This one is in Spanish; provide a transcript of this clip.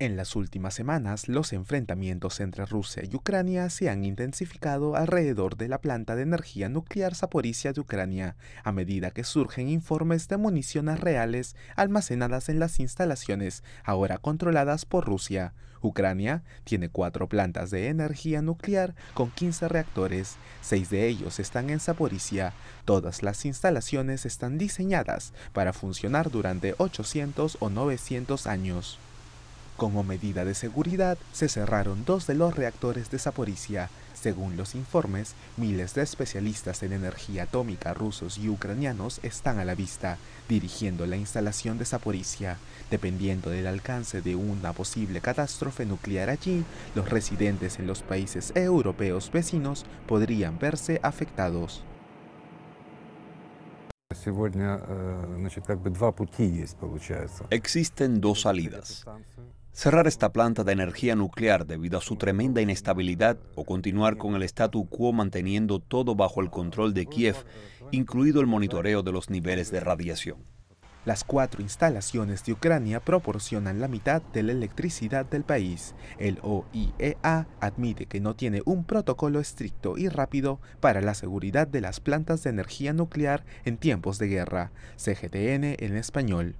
En las últimas semanas, los enfrentamientos entre Rusia y Ucrania se han intensificado alrededor de la planta de energía nuclear Zaporizhia de Ucrania, a medida que surgen informes de municiones reales almacenadas en las instalaciones ahora controladas por Rusia. Ucrania tiene cuatro plantas de energía nuclear con 15 reactores, seis de ellos están en Zaporizhia. Todas las instalaciones están diseñadas para funcionar durante 800 o 900 años. Como medida de seguridad, se cerraron dos de los reactores de Zaporizhia. Según los informes, miles de especialistas en energía atómica rusos y ucranianos están a la vista, dirigiendo la instalación de Zaporizhia. Dependiendo del alcance de una posible catástrofe nuclear allí, los residentes en los países europeos vecinos podrían verse afectados. Э, Existen dos salidas. Cerrar esta planta de energía nuclear debido a su tremenda inestabilidad o continuar con el statu quo manteniendo todo bajo el control de Kiev, incluido el monitoreo de los niveles de radiación. Las cuatro instalaciones de Ucrania proporcionan la mitad de la electricidad del país. El OIEA admite que no tiene un protocolo estricto y rápido para la seguridad de las plantas de energía nuclear en tiempos de guerra. CGTN en español.